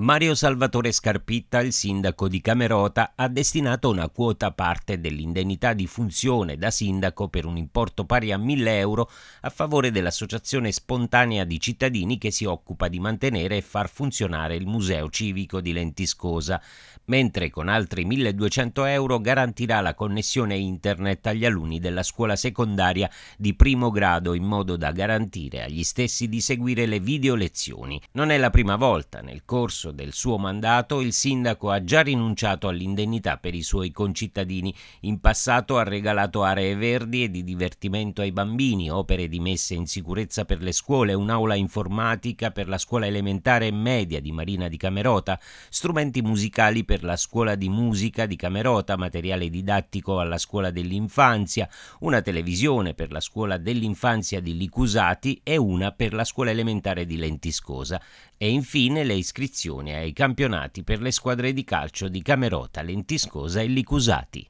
Mario Salvatore Scarpitta, il sindaco di Camerota, ha destinato una quota parte dell'indennità di funzione da sindaco per un importo pari a 1000 euro a favore dell'associazione spontanea di cittadini che si occupa di mantenere e far funzionare il Museo Civico di Lentiscosa, mentre con altri 1200 euro garantirà la connessione internet agli alunni della scuola secondaria di primo grado in modo da garantire agli stessi di seguire le video lezioni. Non è la prima volta nel corso corso del suo mandato il sindaco ha già rinunciato all'indennità per i suoi concittadini. In passato ha regalato aree verdi e di divertimento ai bambini, opere di messa in sicurezza per le scuole, un'aula informatica per la scuola elementare e media di Marina di Camerota, strumenti musicali per la scuola di musica di Camerota, materiale didattico alla scuola dell'infanzia, una televisione per la scuola dell'infanzia di Licusati e una per la scuola elementare di Lentiscosa. E infine le iscrizioni partecipazione ai campionati per le squadre di calcio di Camerota, Lentiscosa e Licusati.